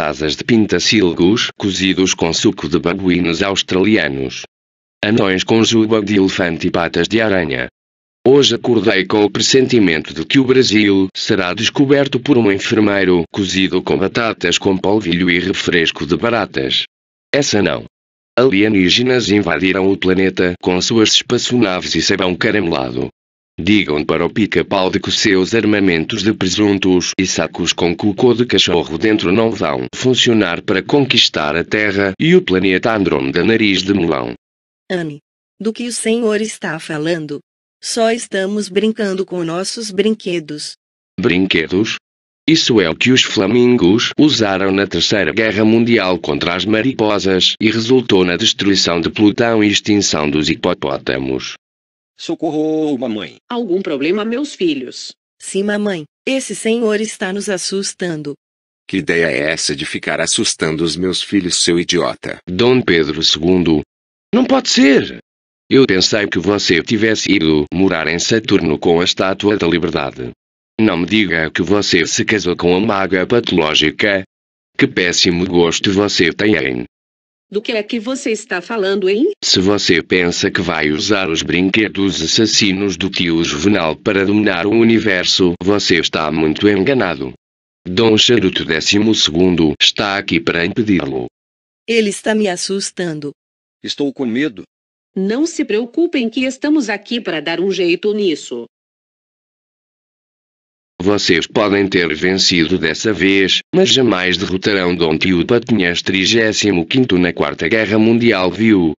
asas de pintacilgos cozidos com suco de babuínos australianos. Anões com juba de elefante e patas de aranha. Hoje acordei com o pressentimento de que o Brasil será descoberto por um enfermeiro cozido com batatas com polvilho e refresco de baratas. Essa não. Alienígenas invadiram o planeta com suas espaçonaves e sabão caramelado. Digam para o pica-pau de que seus armamentos de presuntos e sacos com cocô de cachorro dentro não vão funcionar para conquistar a Terra e o planeta Andromeda Nariz de Melão. Anne, do que o senhor está falando? Só estamos brincando com nossos brinquedos. Brinquedos? Isso é o que os flamingos usaram na Terceira Guerra Mundial contra as mariposas e resultou na destruição de Plutão e extinção dos hipopótamos. Socorro, mamãe. Algum problema, meus filhos? Sim, mamãe. Esse senhor está nos assustando. Que ideia é essa de ficar assustando os meus filhos, seu idiota? Dom Pedro II. Não pode ser. Eu pensei que você tivesse ido morar em Saturno com a Estátua da Liberdade. Não me diga que você se casou com a maga patológica. Que péssimo gosto você tem, hein? Do que é que você está falando, hein? Se você pensa que vai usar os brinquedos assassinos do tio Juvenal para dominar o universo, você está muito enganado. Dom Charuto XII está aqui para impedi-lo. Ele está me assustando. Estou com medo. Não se preocupem que estamos aqui para dar um jeito nisso. Vocês podem ter vencido dessa vez, mas jamais derrotarão Dom Tio Patinhas 35 na Quarta Guerra Mundial, viu?